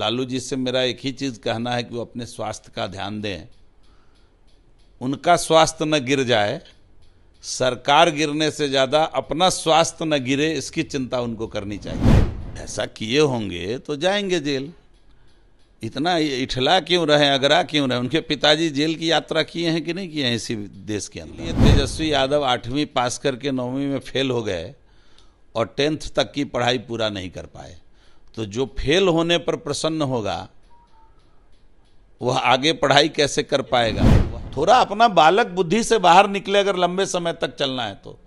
लालू जी से मेरा एक ही चीज़ कहना है कि वो अपने स्वास्थ्य का ध्यान दें उनका स्वास्थ्य न गिर जाए सरकार गिरने से ज़्यादा अपना स्वास्थ्य न गिरे इसकी चिंता उनको करनी चाहिए ऐसा किए होंगे तो जाएंगे जेल इतना इठला क्यों रहे अगरा क्यों रहे उनके पिताजी जेल की यात्रा किए हैं कि नहीं किए हैं इसी देश के अंदर ये तेजस्वी यादव आठवीं पास करके नौवीं में फेल हो गए और टेंथ तक की पढ़ाई पूरा नहीं कर पाए तो जो फेल होने पर प्रसन्न होगा वह आगे पढ़ाई कैसे कर पाएगा थोड़ा अपना बालक बुद्धि से बाहर निकले अगर लंबे समय तक चलना है तो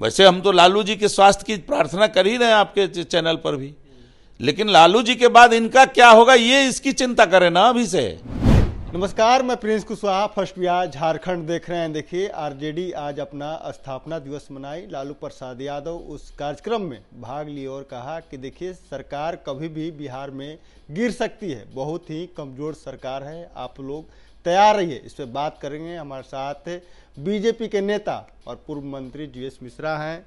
वैसे हम तो लालू जी के स्वास्थ्य की प्रार्थना कर ही रहे हैं आपके चैनल पर भी लेकिन लालू जी के बाद इनका क्या होगा ये इसकी चिंता करें ना अभी से नमस्कार मैं प्रिंस कुशवाहा फर्स्ट बिहार झारखंड देख रहे हैं देखिए आरजेडी आज अपना स्थापना दिवस मनाई लालू प्रसाद यादव उस कार्यक्रम में भाग लिए और कहा कि देखिए सरकार कभी भी बिहार में गिर सकती है बहुत ही कमज़ोर सरकार है आप लोग तैयार रहिए इस पर बात करेंगे हमारे साथ बीजेपी के नेता और पूर्व मंत्री जी एस मिश्रा हैं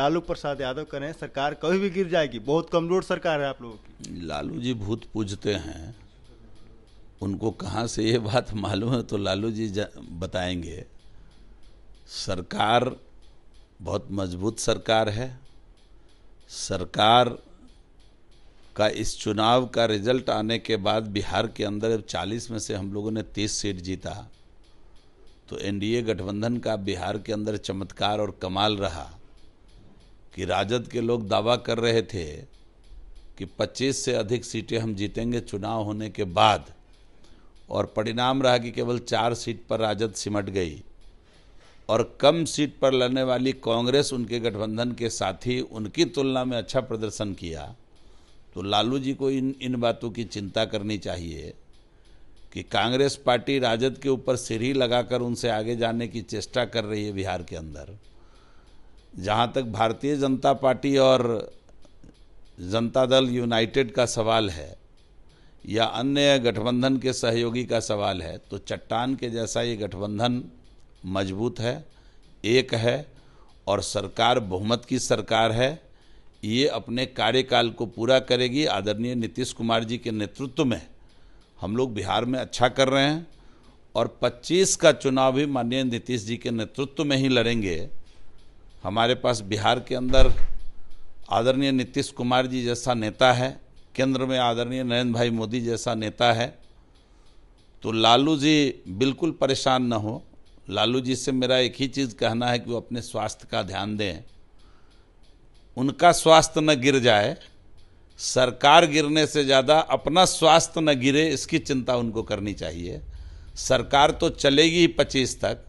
लालू प्रसाद यादव कह रहे हैं सरकार कभी भी गिर जाएगी बहुत कमज़ोर सरकार है आप लोगों की लालू जी भूत पूजते हैं उनको कहाँ से ये बात मालूम है तो लालू जी बताएंगे सरकार बहुत मजबूत सरकार है सरकार का इस चुनाव का रिजल्ट आने के बाद बिहार के अंदर 40 में से हम लोगों ने 30 सीट जीता तो एनडीए गठबंधन का बिहार के अंदर चमत्कार और कमाल रहा कि राजद के लोग दावा कर रहे थे कि 25 से अधिक सीटें हम जीतेंगे चुनाव होने के बाद और परिणाम रहा कि केवल चार सीट पर राजद सिमट गई और कम सीट पर लड़ने वाली कांग्रेस उनके गठबंधन के साथी उनकी तुलना में अच्छा प्रदर्शन किया तो लालू जी को इन इन बातों की चिंता करनी चाहिए कि कांग्रेस पार्टी राजद के ऊपर सीढ़ी लगाकर उनसे आगे जाने की चेष्टा कर रही है बिहार के अंदर जहाँ तक भारतीय जनता पार्टी और जनता दल यूनाइटेड का सवाल है या अन्य गठबंधन के सहयोगी का सवाल है तो चट्टान के जैसा ये गठबंधन मजबूत है एक है और सरकार बहुमत की सरकार है ये अपने कार्यकाल को पूरा करेगी आदरणीय नीतीश कुमार जी के नेतृत्व में हम लोग बिहार में अच्छा कर रहे हैं और 25 का चुनाव भी माननीय नीतीश जी के नेतृत्व में ही लड़ेंगे हमारे पास बिहार के अंदर आदरणीय नीतीश कुमार जी जैसा नेता है केंद्र में आदरणीय नरेंद्र भाई मोदी जैसा नेता है तो लालू जी बिल्कुल परेशान ना हो लालू जी से मेरा एक ही चीज़ कहना है कि वो अपने स्वास्थ्य का ध्यान दें उनका स्वास्थ्य न गिर जाए सरकार गिरने से ज़्यादा अपना स्वास्थ्य न गिरे इसकी चिंता उनको करनी चाहिए सरकार तो चलेगी ही पच्चीस तक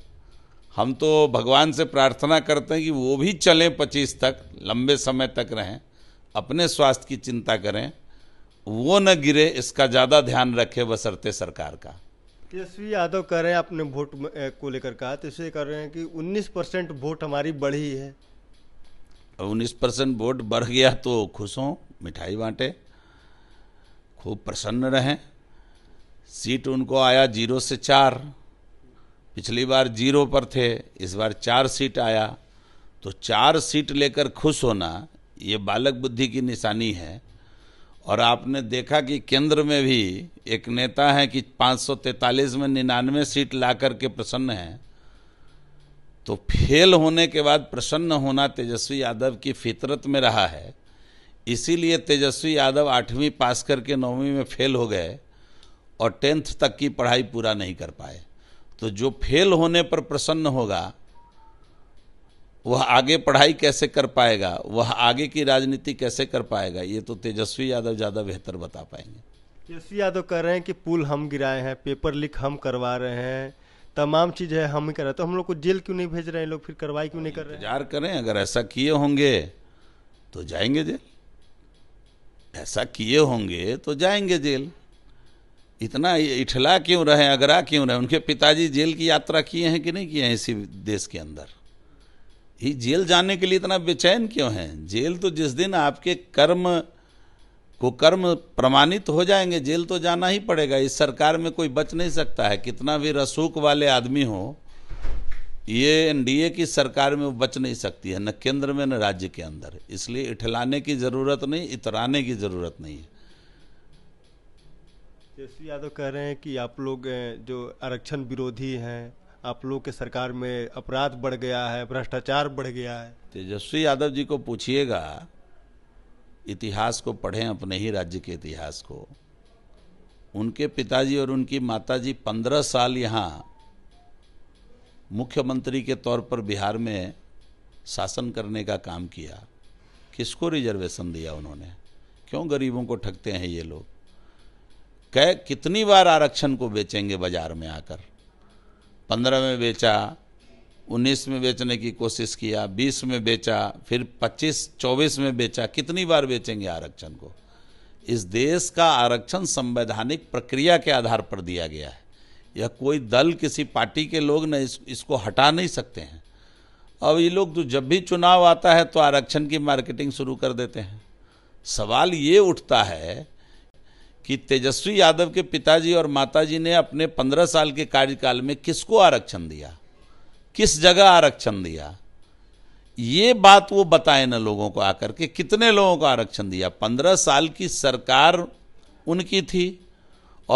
हम तो भगवान से प्रार्थना करते हैं कि वो भी चलें पच्चीस तक लंबे समय तक रहें अपने स्वास्थ्य की चिंता करें वो न गिरे इसका ज़्यादा ध्यान रखे बसरते सरकार का तेजस्वी यादव कह रहे हैं अपने वोट को लेकर कहा तो इसलिए कह रहे हैं कि 19 परसेंट वोट हमारी बढ़ी है 19 परसेंट वोट बढ़ गया तो खुश हों मिठाई बांटे खूब प्रसन्न रहें सीट उनको आया जीरो से चार पिछली बार जीरो पर थे इस बार चार सीट आया तो चार सीट लेकर खुश होना ये बालक बुद्धि की निशानी है और आपने देखा कि केंद्र में भी एक नेता है कि 543 में निन्यानवे सीट ला करके प्रसन्न हैं तो फेल होने के बाद प्रसन्न होना तेजस्वी यादव की फितरत में रहा है इसीलिए तेजस्वी यादव आठवीं पास करके नौवीं में फेल हो गए और टेंथ तक की पढ़ाई पूरा नहीं कर पाए तो जो फेल होने पर प्रसन्न होगा वह आगे पढ़ाई कैसे कर पाएगा वह आगे की राजनीति कैसे कर पाएगा ये तो तेजस्वी यादव ज़्यादा बेहतर बता पाएंगे तेजस्वी यादव कह रहे हैं कि पुल हम गिराए हैं पेपर लीक हम करवा रहे हैं तमाम चीज़ है हम ही कर रहे तो हम लोग को जेल क्यों नहीं भेज रहे हैं लोग फिर कार्रवाई क्यों नहीं कर रहे इंतजार करें अगर ऐसा किए होंगे तो जाएंगे जेल ऐसा किए होंगे तो जाएंगे जेल इतना इठला क्यों रहे अगरा क्यों रहे उनके पिताजी जेल की यात्रा किए हैं कि नहीं किए हैं इसी देश के अंदर ही जेल जाने के लिए इतना बेचैन क्यों है जेल तो जिस दिन आपके कर्म को कर्म प्रमाणित हो जाएंगे जेल तो जाना ही पड़ेगा इस सरकार में कोई बच नहीं सकता है कितना भी रसूख वाले आदमी हो ये एनडीए की सरकार में बच नहीं सकती है न केंद्र में न राज्य के अंदर इसलिए इठलाने की ज़रूरत नहीं इतराने की ज़रूरत नहीं है तेजस्वी यादव कह रहे हैं कि आप लोग जो आरक्षण विरोधी हैं आप लोग के सरकार में अपराध बढ़ गया है भ्रष्टाचार बढ़ गया है तेजस्वी यादव जी को पूछिएगा इतिहास को पढ़ें अपने ही राज्य के इतिहास को उनके पिताजी और उनकी माताजी पंद्रह साल यहाँ मुख्यमंत्री के तौर पर बिहार में शासन करने का काम किया किसको रिजर्वेशन दिया उन्होंने क्यों गरीबों को ठगते हैं ये लोग कै कितनी बार आरक्षण को बेचेंगे बाजार में आकर पंद्रह में बेचा उन्नीस में बेचने की कोशिश किया बीस में बेचा फिर पच्चीस चौबीस में बेचा कितनी बार बेचेंगे आरक्षण को इस देश का आरक्षण संवैधानिक प्रक्रिया के आधार पर दिया गया है यह कोई दल किसी पार्टी के लोग न इस, इसको हटा नहीं सकते हैं अब ये लोग तो जब भी चुनाव आता है तो आरक्षण की मार्केटिंग शुरू कर देते हैं सवाल ये उठता है कि तेजस्वी यादव के पिताजी और माताजी ने अपने पंद्रह साल के कार्यकाल में किसको आरक्षण दिया किस जगह आरक्षण दिया ये बात वो बताए ना लोगों को आकर के कितने लोगों को आरक्षण दिया पंद्रह साल की सरकार उनकी थी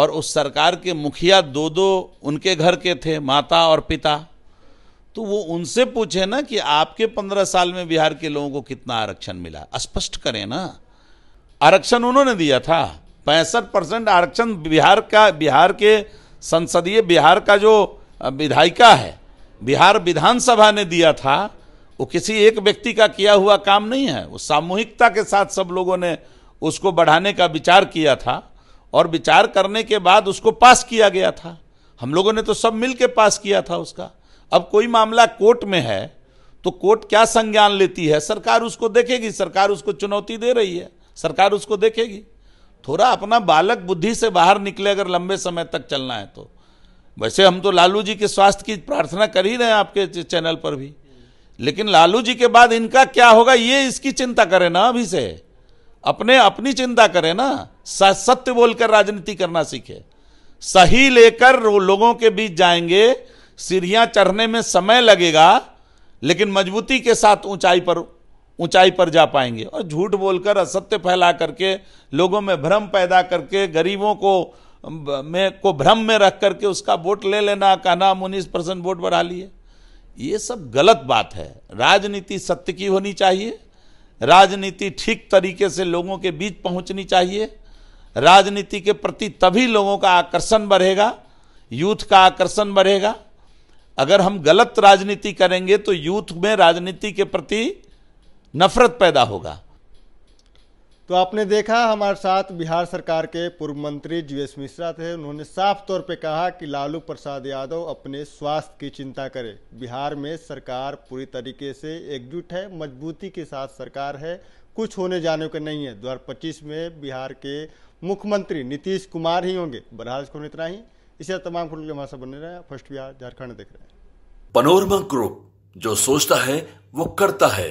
और उस सरकार के मुखिया दो दो उनके घर के थे माता और पिता तो वो उनसे पूछे ना कि आपके पंद्रह साल में बिहार के लोगों को कितना आरक्षण मिला स्पष्ट करें ना आरक्षण उन्होंने दिया था पैंसठ परसेंट आरक्षण बिहार का बिहार के संसदीय बिहार का जो विधायिका है बिहार विधानसभा ने दिया था वो किसी एक व्यक्ति का किया हुआ काम नहीं है वो सामूहिकता के साथ सब लोगों ने उसको बढ़ाने का विचार किया था और विचार करने के बाद उसको पास किया गया था हम लोगों ने तो सब मिल के पास किया था उसका अब कोई मामला कोर्ट में है तो कोर्ट क्या संज्ञान लेती है सरकार उसको देखेगी सरकार उसको चुनौती दे रही है सरकार उसको देखेगी थोड़ा अपना बालक बुद्धि से बाहर निकले अगर लंबे समय तक चलना है तो वैसे हम तो लालू जी के स्वास्थ्य की प्रार्थना कर ही रहे हैं आपके चैनल पर भी लेकिन लालू जी के बाद इनका क्या होगा ये इसकी चिंता करें ना अभी से अपने अपनी चिंता करें ना सत्य बोलकर राजनीति करना सीखे सही लेकर लोगों के बीच जाएंगे सीढ़ियां चढ़ने में समय लगेगा लेकिन मजबूती के साथ ऊंचाई पर ऊंचाई पर जा पाएंगे और झूठ बोलकर असत्य फैला करके लोगों में भ्रम पैदा करके गरीबों को में को भ्रम में रख करके उसका वोट ले लेना कहना हम उन्नीस परसेंट वोट बढ़ा लिए ये सब गलत बात है राजनीति सत्य की होनी चाहिए राजनीति ठीक तरीके से लोगों के बीच पहुंचनी चाहिए राजनीति के प्रति तभी लोगों का आकर्षण बढ़ेगा यूथ का आकर्षण बढ़ेगा अगर हम गलत राजनीति करेंगे तो यूथ में राजनीति के प्रति नफरत पैदा होगा तो आपने देखा हमारे साथ बिहार सरकार के पूर्व मंत्री जीएस मिश्रा थे उन्होंने साफ तौर पे कहा कि लालू प्रसाद यादव अपने स्वास्थ्य की चिंता करे बिहार में सरकार पूरी तरीके से एकजुट है मजबूती के साथ सरकार है कुछ होने जाने के नहीं है दो में बिहार के मुख्यमंत्री नीतीश कुमार ही होंगे बरहाल को इतना ही इसे तमाम खुल के हमारे बने रहे फर्स्ट बिहार झारखंड देख रहे हैं पनोरमा ग्रुप जो सोचता है वो करता है